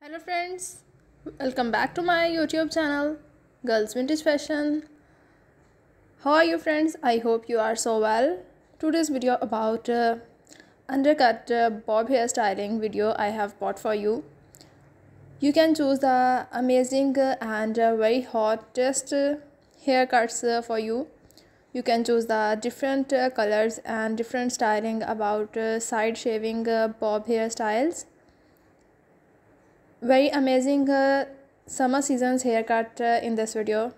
hello friends welcome back to my youtube channel girls vintage fashion how are you friends i hope you are so well today's video about uh, undercut uh, bob hair styling video i have bought for you you can choose the amazing and uh, very hottest uh, haircuts uh, for you you can choose the different colors and different styling about side shaving bob hairstyles very amazing uh, summer seasons haircut uh, in this video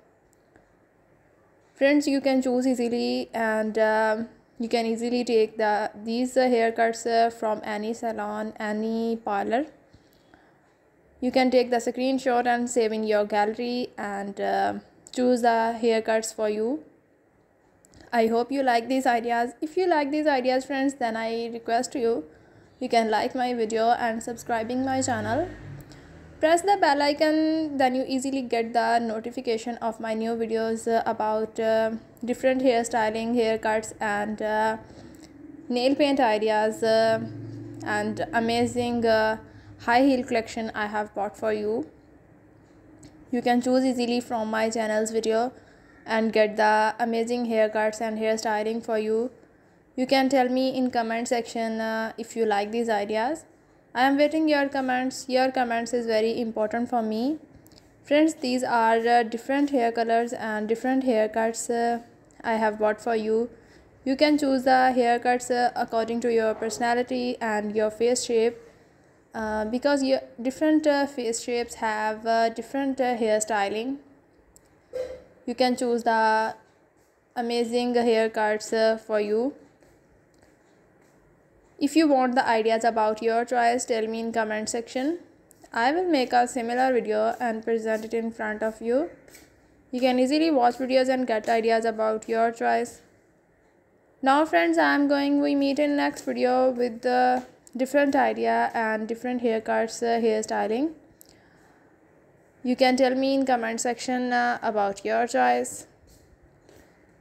friends you can choose easily and uh, you can easily take the these uh, haircuts uh, from any salon any parlor you can take the screenshot and save in your gallery and uh, choose the haircuts for you i hope you like these ideas if you like these ideas friends then i request you you can like my video and subscribing my channel press the bell icon then you easily get the notification of my new videos uh, about uh, different hairstyling haircuts and uh, nail paint ideas uh, and amazing uh, high heel collection i have bought for you you can choose easily from my channel's video and get the amazing haircuts and hairstyling for you you can tell me in comment section uh, if you like these ideas I am waiting your comments. Your comments is very important for me. Friends, these are uh, different hair colors and different haircuts uh, I have bought for you. You can choose the haircuts uh, according to your personality and your face shape. Uh, because your different uh, face shapes have uh, different uh, hair styling. You can choose the amazing haircuts uh, for you. If you want the ideas about your choice, tell me in comment section. I will make a similar video and present it in front of you. You can easily watch videos and get ideas about your choice. Now friends, I am going we meet in next video with the different idea and different haircuts, uh, hairstyling. You can tell me in comment section uh, about your choice.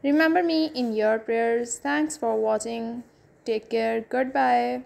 Remember me in your prayers. Thanks for watching. Take care. Goodbye.